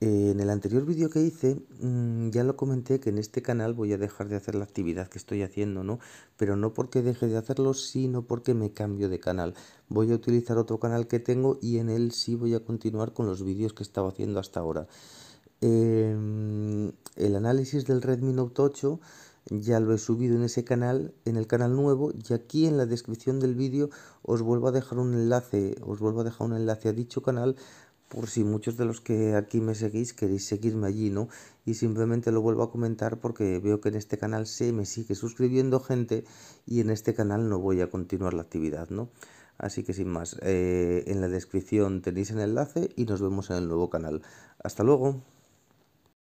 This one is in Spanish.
en el anterior vídeo que hice mm, ya lo comenté que en este canal voy a dejar de hacer la actividad que estoy haciendo, ¿no? Pero no porque deje de hacerlo, sino porque me cambio de canal. Voy a utilizar otro canal que tengo y en él sí voy a continuar con los vídeos que estaba haciendo hasta ahora. Em, el análisis del Redmi Note 8 ya lo he subido en ese canal, en el canal nuevo, y aquí en la descripción del vídeo os vuelvo a dejar un enlace, os vuelvo a dejar un enlace a dicho canal por si muchos de los que aquí me seguís queréis seguirme allí, ¿no? Y simplemente lo vuelvo a comentar porque veo que en este canal se me sigue suscribiendo gente y en este canal no voy a continuar la actividad, ¿no? Así que sin más, eh, en la descripción tenéis el enlace y nos vemos en el nuevo canal. Hasta luego.